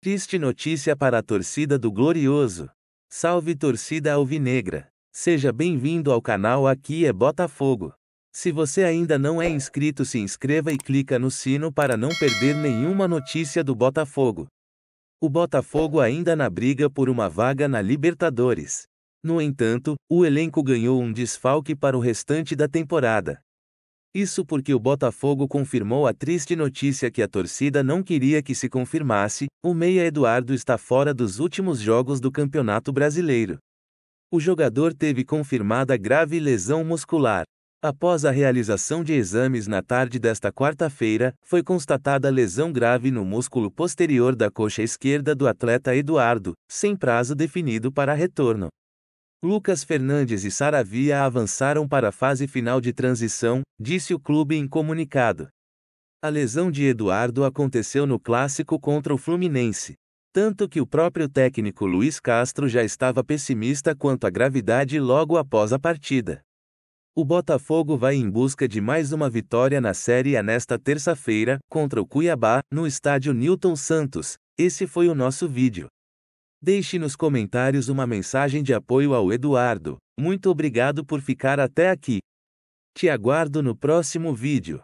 Triste notícia para a torcida do Glorioso. Salve torcida alvinegra. Seja bem-vindo ao canal Aqui é Botafogo. Se você ainda não é inscrito, se inscreva e clica no sino para não perder nenhuma notícia do Botafogo. O Botafogo ainda na briga por uma vaga na Libertadores. No entanto, o elenco ganhou um desfalque para o restante da temporada. Isso porque o Botafogo confirmou a triste notícia que a torcida não queria que se confirmasse: o Meia Eduardo está fora dos últimos jogos do Campeonato Brasileiro. O jogador teve confirmada grave lesão muscular. Após a realização de exames na tarde desta quarta-feira, foi constatada lesão grave no músculo posterior da coxa esquerda do atleta Eduardo, sem prazo definido para retorno. Lucas Fernandes e Saravia avançaram para a fase final de transição, disse o clube em comunicado. A lesão de Eduardo aconteceu no clássico contra o Fluminense. Tanto que o próprio técnico Luiz Castro já estava pessimista quanto à gravidade logo após a partida. O Botafogo vai em busca de mais uma vitória na Série A nesta terça-feira, contra o Cuiabá, no estádio Newton Santos. Esse foi o nosso vídeo. Deixe nos comentários uma mensagem de apoio ao Eduardo. Muito obrigado por ficar até aqui. Te aguardo no próximo vídeo.